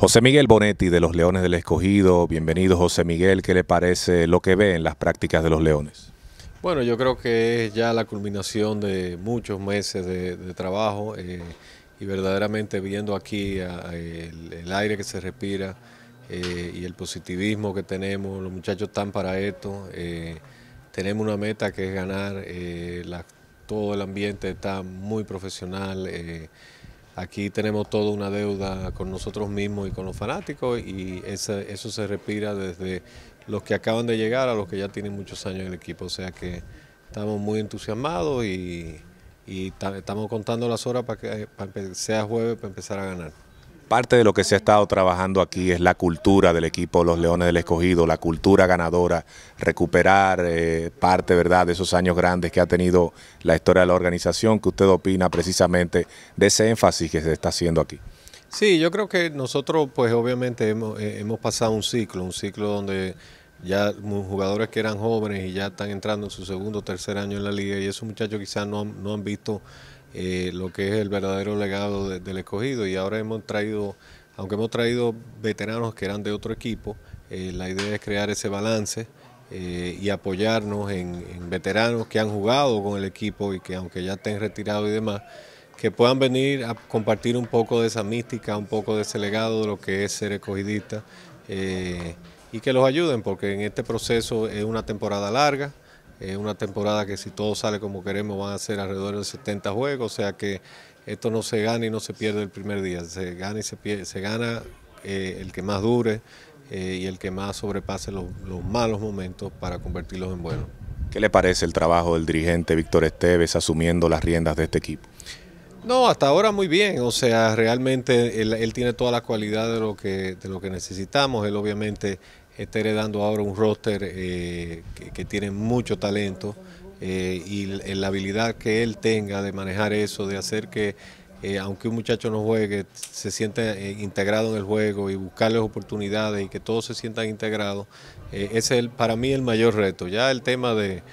José Miguel Bonetti de los Leones del Escogido, bienvenido José Miguel, ¿qué le parece lo que ve en las prácticas de los Leones? Bueno, yo creo que es ya la culminación de muchos meses de, trabajo eh, y verdaderamente viendo aquí el, aire que se respira eh, y el positivismo que tenemos, los muchachos están para esto, eh, tenemos una meta que es ganar, todo el ambiente está muy profesional Aquí tenemos toda una deuda con nosotros mismos y con los fanáticos y eso se respira desde los que acaban de llegar a los que ya tienen muchos años en el equipo. O sea que estamos muy entusiasmados y, estamos contando las horas para que sea jueves para empezar a ganar. Parte de lo que se ha estado trabajando aquí es la cultura del equipo Los Leones del Escogido, la cultura ganadora, recuperar eh, parte ¿verdad? de esos años grandes que ha tenido la historia de la organización. ¿Qué usted opina precisamente de ese énfasis que se está haciendo aquí? Sí, yo creo que nosotros pues obviamente hemos, eh, pasado un ciclo, un ciclo donde ya jugadores que eran jóvenes y ya están entrando en su segundo o tercer año en la liga y esos muchachos quizás no, no han visto eh, lo que es el verdadero legado del escogido. Y ahora hemos traído, aunque hemos traído veteranos que eran de otro equipo, eh, la idea es crear ese balance. Eh, y apoyarnos en, veteranos que han jugado con el equipo y que aunque ya estén retirados y demás, que puedan venir a compartir un poco de esa mística, un poco de ese legado de lo que es ser escogidista y que los ayuden, porque en este proceso es una temporada larga es una temporada que si todo sale como queremos van a ser alrededor de 70 juegos, o sea que esto no se gana y no se pierde el primer día, se gana y se, se gana eh, el que más dure eh, y el que más sobrepase los, malos momentos para convertirlos en buenos. ¿Qué le parece el trabajo del dirigente Víctor Esteves asumiendo las riendas de este equipo? No, hasta ahora muy bien. O sea, realmente él, tiene toda la cualidad lo que de lo que necesitamos. Él obviamente está heredando ahora un roster eh, que, tiene mucho talento eh, y eh, la, habilidad que él tenga de manejar eso, de hacer que aunque un muchacho no juegue, se sienta integrado en el juego y buscarles oportunidades y que todos se sientan integrados, ese es para mí el mayor reto. Ya el tema de,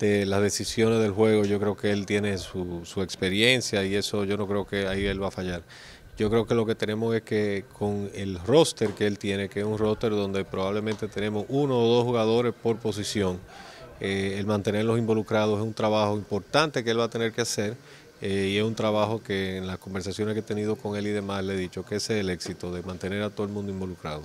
las decisiones del juego, yo creo que él tiene su experiencia y eso yo no creo que ahí él va a fallar. Yo creo que lo que tenemos es que con el roster que él tiene, que es un roster donde probablemente tenemos uno o dos jugadores por posición, eh, el mantenerlos involucrados es un trabajo importante que él va a tener que hacer eh, y es un trabajo que en las conversaciones que he tenido con él y demás le he dicho que ese es el éxito de mantener a todo el mundo involucrado.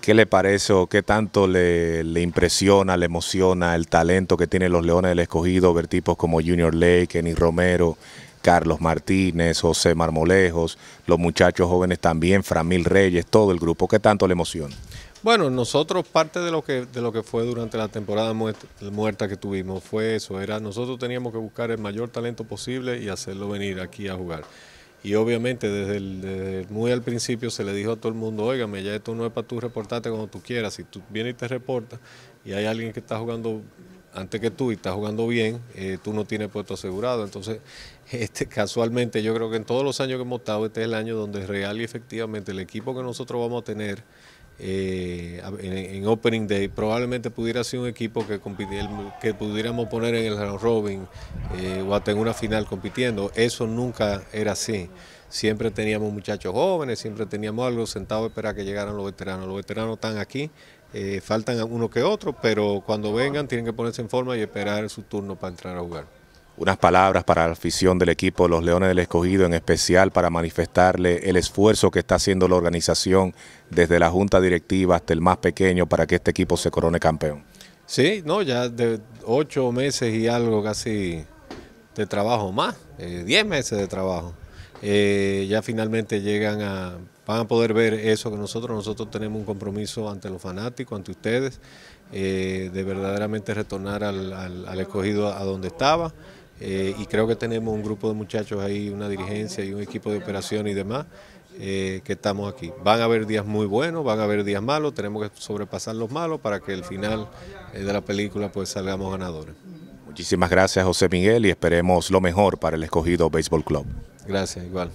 ¿Qué le parece o qué tanto le, impresiona, le emociona el talento que tienen los Leones del Escogido, ver tipos como Junior Lake, Kenny Romero, Carlos Martínez, José Marmolejos, los muchachos jóvenes también, Framil Reyes, todo el grupo. ¿Qué tanto le emociona? Bueno, nosotros parte de lo que de lo que fue durante la temporada muerta, que tuvimos fue eso, era nosotros teníamos que buscar el mayor talento posible y hacerlo venir aquí a jugar. Y obviamente desde, muy al principio se le dijo a todo el mundo, óigame, ya esto no es para tú reportarte cuando tú quieras, si tú vienes y te reportas y hay alguien que está jugando antes que tú y estás jugando bien, eh, tú no tienes puesto asegurado. Entonces, este, casualmente, yo creo que en todos los años que hemos estado, este es el año donde real y efectivamente el equipo que nosotros vamos a tener eh, en, Opening Day probablemente pudiera ser un equipo que, que pudiéramos poner en el round robin eh, o hasta en una final compitiendo. Eso nunca era así. Siempre teníamos muchachos jóvenes, siempre teníamos algo sentado a esperar que llegaran los veteranos. Los veteranos están aquí, eh, faltan uno que otro, pero cuando vengan tienen que ponerse en forma y esperar su turno para entrar a jugar. Unas palabras para la afición del equipo Los Leones del Escogido, en especial para manifestarle el esfuerzo que está haciendo la organización desde la junta directiva hasta el más pequeño para que este equipo se corone campeón. Sí, no, ya de ocho meses y algo casi de trabajo más, eh, diez meses de trabajo. Eh, ya finalmente llegan a, van a poder ver eso que nosotros, nosotros tenemos un compromiso ante los fanáticos, ante ustedes, eh, de verdaderamente retornar al, al, escogido a donde estaba. Eh, y creo que tenemos un grupo de muchachos ahí, una dirigencia y un equipo de operación y demás, que estamos aquí. Van a haber días muy buenos, van a haber días malos, tenemos que sobrepasar los malos para que el final de la película pues salgamos ganadores. Muchísimas gracias José Miguel y esperemos lo mejor para el escogido Béisbol Club. Gracias, igual.